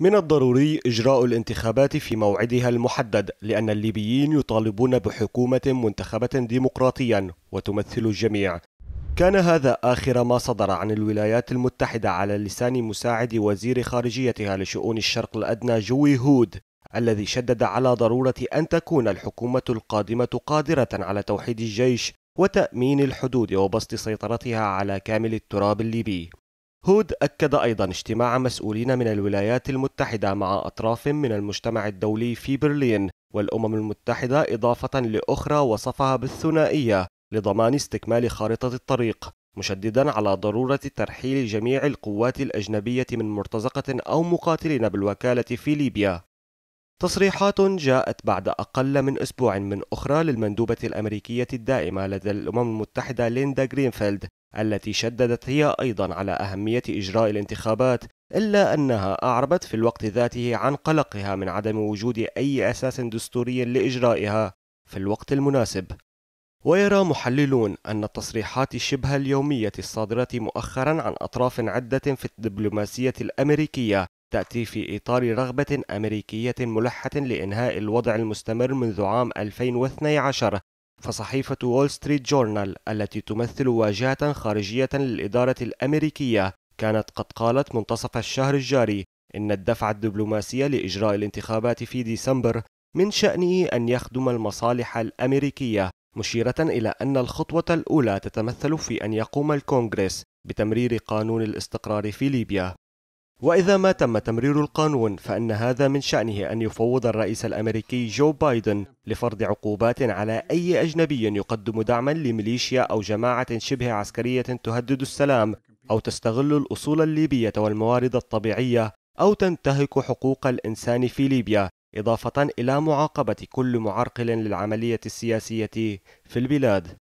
من الضروري إجراء الانتخابات في موعدها المحدد لأن الليبيين يطالبون بحكومة منتخبة ديمقراطيا وتمثل الجميع كان هذا آخر ما صدر عن الولايات المتحدة على لسان مساعد وزير خارجيتها لشؤون الشرق الأدنى جوي هود الذي شدد على ضرورة أن تكون الحكومة القادمة قادرة على توحيد الجيش وتأمين الحدود وبسط سيطرتها على كامل التراب الليبي هود أكد أيضا اجتماع مسؤولين من الولايات المتحدة مع أطراف من المجتمع الدولي في برلين والأمم المتحدة إضافة لأخرى وصفها بالثنائية لضمان استكمال خارطة الطريق مشددا على ضرورة ترحيل جميع القوات الأجنبية من مرتزقة أو مقاتلين بالوكالة في ليبيا تصريحات جاءت بعد أقل من أسبوع من أخرى للمندوبة الأمريكية الدائمة لدى الأمم المتحدة ليندا جرينفيلد التي شددت هي أيضا على أهمية إجراء الانتخابات إلا أنها أعربت في الوقت ذاته عن قلقها من عدم وجود أي أساس دستوري لإجرائها في الوقت المناسب ويرى محللون أن التصريحات شبه اليومية الصادرة مؤخرا عن أطراف عدة في الدبلوماسية الأمريكية تأتي في إطار رغبة أمريكية ملحة لإنهاء الوضع المستمر منذ عام 2012 فصحيفة وول ستريت جورنال التي تمثل واجهة خارجية للإدارة الأمريكية كانت قد قالت منتصف الشهر الجاري إن الدفع الدبلوماسي لإجراء الانتخابات في ديسمبر من شأنه أن يخدم المصالح الأمريكية مشيرة إلى أن الخطوة الأولى تتمثل في أن يقوم الكونغرس بتمرير قانون الاستقرار في ليبيا وإذا ما تم تمرير القانون فإن هذا من شأنه أن يفوض الرئيس الأمريكي جو بايدن لفرض عقوبات على أي أجنبي يقدم دعما لميليشيا أو جماعة شبه عسكرية تهدد السلام أو تستغل الأصول الليبية والموارد الطبيعية أو تنتهك حقوق الإنسان في ليبيا إضافة إلى معاقبة كل معرقل للعملية السياسية في البلاد